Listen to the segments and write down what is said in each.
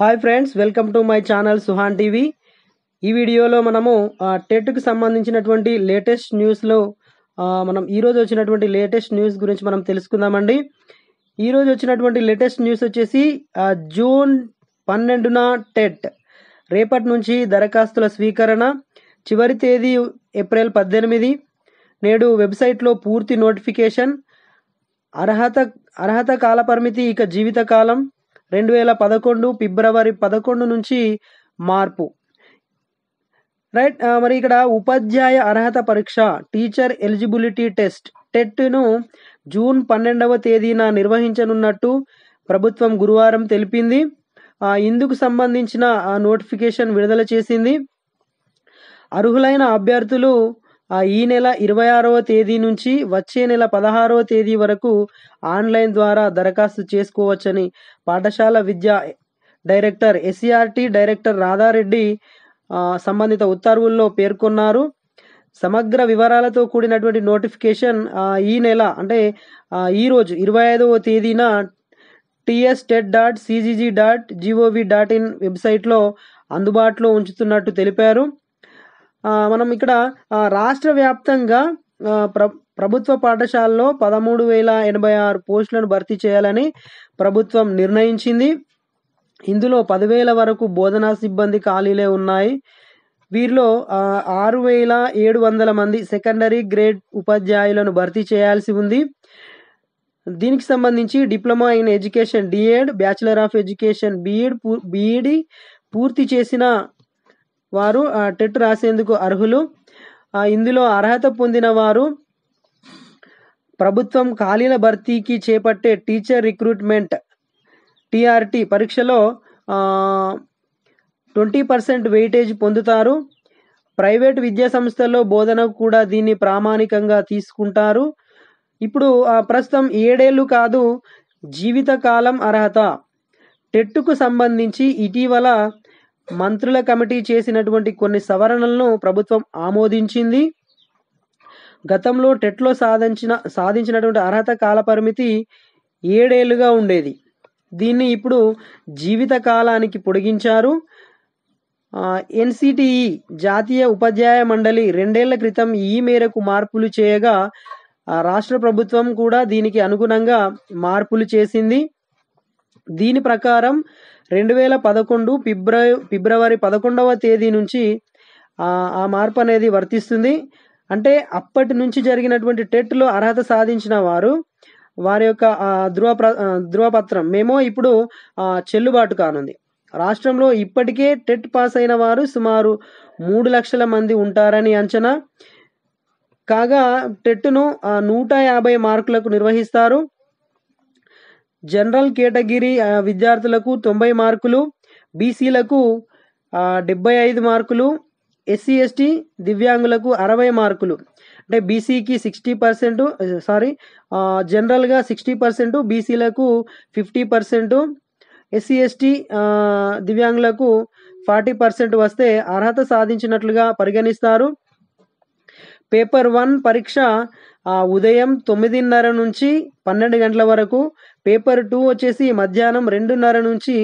hi friends welcome to my channel Suhan TV ఈ వీడియోలో మనము టెట్కు సంబంధించినటువంటి లేటెస్ట్ న్యూస్లో మనం ఈరోజు వచ్చినటువంటి లేటెస్ట్ న్యూస్ గురించి మనం తెలుసుకుందామండి ఈరోజు వచ్చినటువంటి లేటెస్ట్ న్యూస్ వచ్చేసి జూన్ పన్నెండున టెట్ రేపటి నుంచి దరఖాస్తుల స్వీకరణ చివరి తేదీ ఏప్రిల్ పద్దెనిమిది నేడు వెబ్సైట్లో పూర్తి నోటిఫికేషన్ అర్హత అర్హత కాల పరిమితి ఇక జీవితకాలం రెండు వేల పదకొండు ఫిబ్రవరి పదకొండు నుంచి మార్పు రైట్ మరి ఇక్కడ ఉపాధ్యాయ అర్హత పరీక్ష టీచర్ ఎలిజిబిలిటీ టెస్ట్ టెట్ను జూన్ పన్నెండవ తేదీన నిర్వహించనున్నట్టు ప్రభుత్వం గురువారం తెలిపింది ఇందుకు సంబంధించిన నోటిఫికేషన్ విడుదల చేసింది అర్హులైన అభ్యర్థులు ఈ నెల ఇరవై ఆరవ తేదీ నుంచి వచ్చే నెల పదహారవ తేదీ వరకు ఆన్లైన్ ద్వారా దరఖాస్తు చేసుకోవచ్చని పాఠశాల విద్యా డైరెక్టర్ ఎస్సీఆర్టీ డైరెక్టర్ రాధారెడ్డి సంబంధిత ఉత్తర్వుల్లో పేర్కొన్నారు సమగ్ర వివరాలతో కూడినటువంటి నోటిఫికేషన్ ఈ నెల అంటే ఈరోజు ఇరవై ఐదవ తేదీన TS TET dot CGG dot GOV dot in వెబ్సైట్లో అందుబాటులో ఉంచుతున్నట్టు తెలిపారు మనం ఇక్కడ రాష్ట్ర వ్యాప్తంగా ప్ర ప్రభుత్వ పాఠశాలలో పదమూడు వేల ఎనభై ఆరు పోస్టులను భర్తీ చేయాలని ప్రభుత్వం నిర్ణయించింది ఇందులో పదివేల వరకు బోధనా సిబ్బంది ఖాళీలే ఉన్నాయి వీరిలో ఆరు వేల ఏడు వందల మంది సెకండరీ గ్రేడ్ ఉపాధ్యాయులను భర్తీ చేయాల్సి ఉంది దీనికి సంబంధించి diploma in education DEd bachelor of education BEd BEd పూర్తి చేసిన వారు టెట్ రాసేందుకు అర్హులు ఇందులో అర్హత పొందిన వారు ప్రభుత్వం ఖాళీల భర్తీకి చేపట్టే టీచర్ రిక్రూట్మెంట్ టీఆర్టీ పరీక్షలో ట్వంటీ పర్సెంట్ వెయిటేజ్ పొందుతారు ప్రైవేట్ విద్యా సంస్థల్లో బోధన కూడా దీన్ని ప్రామాణికంగా తీసుకుంటారు ఇప్పుడు ప్రస్తుతం ఏడేళ్ళు కాదు జీవితకాలం అర్హత టెట్టుకు సంబంధించి ఇటీవల మంత్రుల కమిటీ చేసినటువంటి కొన్ని సవరణలను ప్రభుత్వం ఆమోదించింది గతంలో టెట్లో సాధించిన సాధించినటువంటి అర్హత కాలపరిమితి ఏడేళ్లుగా ఉండేది దీన్ని ఇప్పుడు జీవిత కాలానికి పొడిగించారు ఎన్సిటిఈ జాతీయ ఉపాధ్యాయ మండలి రెండేళ్ల క్రితం ఈ మేరకు మార్పులు చేయగా రాష్ట్ర ప్రభుత్వం కూడా దీనికి అనుగుణంగా మార్పులు చేసింది దీని ప్రకారం రెండు వేల పదకొండు ఫిబ్రవ ఫిబ్రవరి పదకొండవ తేదీ నుంచి ఆ మార్పు అనేది వర్తిస్తుంది అంటే అప్పటి నుంచి జరిగినటువంటి టెట్లో అర్హత సాధించిన వారు వారి యొక్క ధృవ ధృవపత్రం మేము ఇప్పుడు చెల్లుబాటు కానుంది రాష్ట్రంలో ఇప్పటికే టెట్ పాస్ అయిన వారు సుమారు మూడు లక్షల మంది ఉంటారని అంచనా కాగా టెట్ను నూట యాభై మార్కులకు నిర్వహిస్తారు జనరల్ కేటగిరీ విద్యార్థులకు తొంభై మార్కులు బీసీలకు డెబ్బై ఐదు మార్కులు ఎస్సీ ఎస్టీ దివ్యాంగులకు అరవై మార్కులు అంటే బీసీకి సిక్స్టీ పర్సెంట్ సారీ జనరల్గా సిక్స్టీ పర్సెంట్ బీసీలకు ఫిఫ్టీ పర్సెంట్ ఎస్సీ ఎస్టీ దివ్యాంగులకు ఫార్టీ పర్సెంట్ వస్తే అర్హత సాధించినట్లుగా పరిగణిస్తారు పేపర్ వన్ పరీక్ష ఉదయం తొమ్మిదిన్నర నుంచి పన్నెండు గంటల వరకు పేపర్ టూ వచ్చేసి మధ్యాహ్నం రెండున్నర నుంచి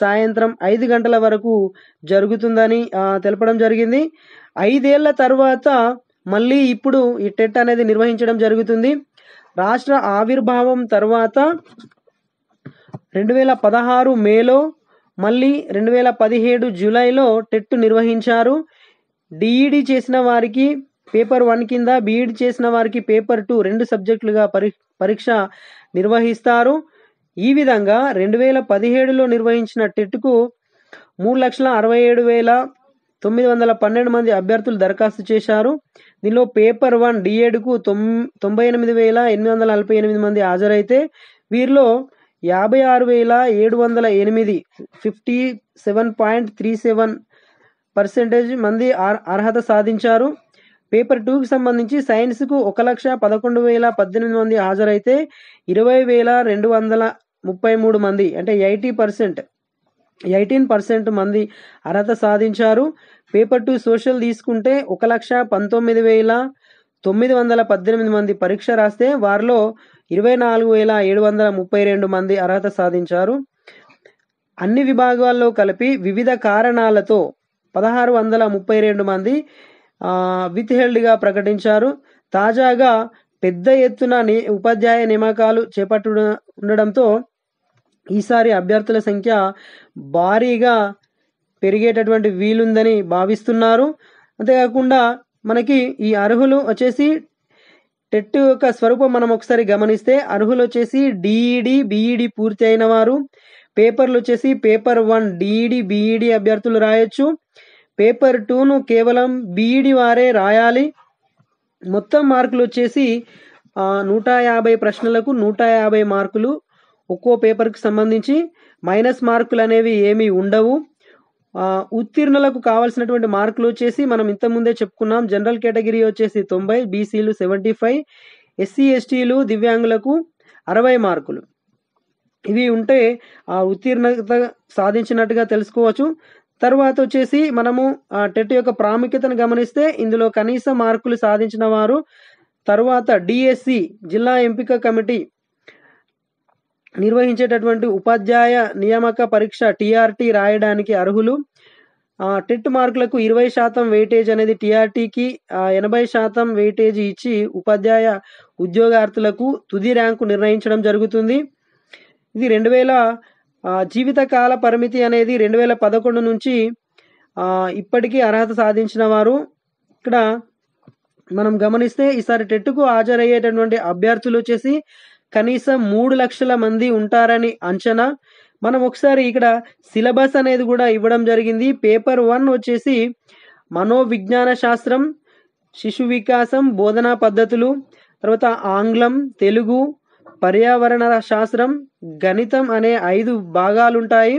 సాయంత్రం ఐదు గంటల వరకు జరుగుతుందని తెలపడం జరిగింది ఐదేళ్ల తర్వాత మళ్ళీ ఇప్పుడు ఈ టెట్ అనేది నిర్వహించడం జరుగుతుంది రాష్ట్ర ఆవిర్భావం తర్వాత రెండు వేల పదహారు మేలో మళ్ళీ రెండు వేల పదిహేడు జూలైలో టెట్ నిర్వహించారు డిఈడి చేసిన వారికి పేపర్ వన్ కింద బీఈడి చేసిన వారికి పేపర్ టూ రెండు సబ్జెక్టులుగా పరీక్ష నిర్వహిస్తారు ఈ విధంగా రెండు వేల పదిహేడులో నిర్వహించిన టెట్కు మూడు లక్షల అరవై ఏడు వేల తొమ్మిది వందల పన్నెండు మంది అభ్యర్థులు దరఖాస్తు చేశారు దీనిలో పేపర్ వన్ డిఎడ్కు తొమ్ తొంభై ఎనిమిది వేల ఎనిమిది వందల నలభై ఎనిమిది మంది హాజరైతే వీరిలో యాభై ఆరు వేల ఏడు వందల ఎనిమిది fifty seven point three seven percentage మంది అర్హత సాధించారు పేపర్ టూకి సంబంధించి సైన్స్కు ఒక లక్ష పదకొండు వేల పద్దెనిమిది మంది హాజరైతే ఇరవై వేల రెండు వందల ముప్పై మూడు మంది అంటే ఎయిటీ పర్సెంట్ ఎయిటీన్ పర్సెంట్ మంది అర్హత సాధించారు పేపర్ టూ సోషల్ తీసుకుంటే ఒక లక్ష పంతొమ్మిది వేల తొమ్మిది వందల పద్దెనిమిది మంది పరీక్ష రాస్తే వారిలో ఇరవై నాలుగు వేల ఏడు వందల ముప్పై రెండు మంది అర్హత సాధించారు అన్ని విభాగాల్లో కలిపి వివిధ కారణాలతో పదహారు వందల ముప్పై రెండు మంది విత్ హెల్డ్గా ప్రకటించారు తాజాగా పెద్ద ఎత్తున ని ఉపాధ్యాయ నియామకాలు చేపట్టు ఉండడంతో ఈసారి అభ్యర్థుల సంఖ్య భారీగా పెరిగేటటువంటి వీలుందని భావిస్తున్నారు అంతేకాకుండా మనకి ఈ అర్హులు వచ్చేసి టెట్ యొక్క స్వరూపం మనం ఒకసారి గమనిస్తే అర్హులు వచ్చేసి డిఈడి బిఈడి పూర్తి అయిన వారు పేపర్లు వచ్చేసి పేపర్ వన్ డిఈడి బిఈడి అభ్యర్థులు రాయొచ్చు పేపర్ టూను కేవలం బీఈడి వారే రాయాలి మొత్తం మార్కులు వచ్చేసి నూట యాభై ప్రశ్నలకు నూట యాభై మార్కులు ఒక్కో పేపర్కి సంబంధించి మైనస్ మార్కులు అనేవి ఏమీ ఉండవు ఉత్తీర్ణులకు కావాల్సినటువంటి మార్కులు వచ్చేసి మనం ఇంతకుముందే చెప్పుకున్నాం జనరల్ కేటగిరీ వచ్చేసి తొంభై బీసీలు సెవెంటీ ఫైవ్ ఎస్సీ ఎస్టీలు దివ్యాంగులకు అరవై మార్కులు ఇవి ఉంటే ఆ ఉత్తీర్ణత సాధించినట్టుగా తెలుసుకోవచ్చు తర్వాత వచ్చేసి మనము టెట్ యొక్క ప్రాముఖ్యతను గమనిస్తే ఇందులో కనీస మార్కులు సాధించిన వారు తర్వాత డిఎస్సి e, జిల్లా ఎంపిక కమిటీ నిర్వహించేటటువంటి ఉపాధ్యాయ నియామక పరీక్ష టీఆర్టీ రాయడానికి అర్హులు టెట్ మార్కులకు ఇరవై శాతం వెయిటేజ్ అనేది టీఆర్టీకి ఎనభై శాతం వెయిటేజ్ ఇచ్చి ఉపాధ్యాయ ఉద్యోగార్థులకు తుది ర్యాంకు నిర్ణయించడం జరుగుతుంది ఇది రెండు వేల జీవితకాల పరిమితి అనేది రెండు వేల పదకొండు నుంచి ఇప్పటికీ అర్హత సాధించిన వారు ఇక్కడ మనం గమనిస్తే ఈసారి టెట్టుకు హాజరయ్యేటటువంటి అభ్యర్థులు వచ్చేసి కనీసం మూడు లక్షల మంది ఉంటారని అంచనా మనం ఒకసారి ఇక్కడ సిలబస్ అనేది కూడా ఇవ్వడం జరిగింది పేపర్ వన్ వచ్చేసి మనోవిజ్ఞాన శాస్త్రం శిశు వికాసం బోధనా పద్ధతులు తర్వాత ఆంగ్లం తెలుగు పర్యావరణ శాస్త్రం గణితం అనే ఐదు భాగాలుంటాయి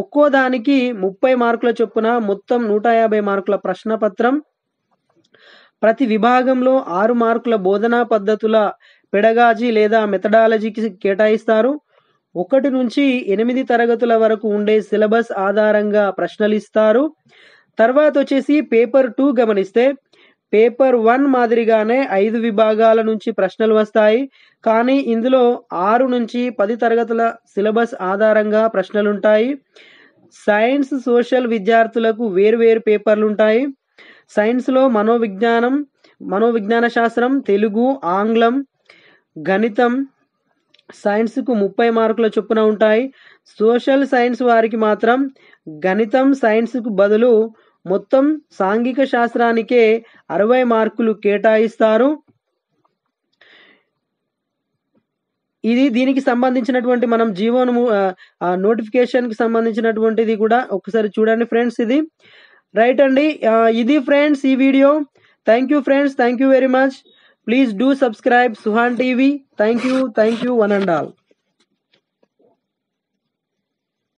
ఒక్కో దానికి ముప్పై మార్కుల చొప్పున మొత్తం నూట యాభై మార్కుల ప్రశ్నపత్రం ప్రతి విభాగంలో ఆరు మార్కుల బోధనా పద్ధతుల పెడగాజీ లేదా మెథడాలజీకి కేటాయిస్తారు ఒకటి నుంచి ఎనిమిది తరగతుల వరకు ఉండే సిలబస్ ఆధారంగా ప్రశ్నలు ఇస్తారు తర్వాత వచ్చేసి పేపర్ టూ గమనిస్తే పేపర్ వన్ మాదిరిగానే ఐదు విభాగాల నుంచి ప్రశ్నలు వస్తాయి కానీ ఇందులో ఆరు నుంచి పది తరగతుల సిలబస్ ఆధారంగా ప్రశ్నలుంటాయి సైన్స్ సోషల్ విద్యార్థులకు వేరు పేపర్లు ఉంటాయి సైన్స్లో మనోవిజ్ఞానం మనోవిజ్ఞాన శాస్త్రం తెలుగు ఆంగ్లం గణితం సైన్స్కు ముప్పై మార్కుల చొప్పున ఉంటాయి సోషల్ సైన్స్ వారికి మాత్రం గణితం సైన్స్కు బదులు మొత్తం సాంఘిక శాస్త్రానికే అరవై మార్కులు కేటాయిస్తారు ఇది దీనికి సంబంధించినటువంటి మనం జీవోను నోటిఫికేషన్కి సంబంధించినటువంటిది కూడా ఒకసారి చూడండి ఫ్రెండ్స్ ఇది రైట్ అండి ఇది ఫ్రెండ్స్ ఈ video thank you friends thank you very much please do subscribe Suhan TV thank you thank you one and all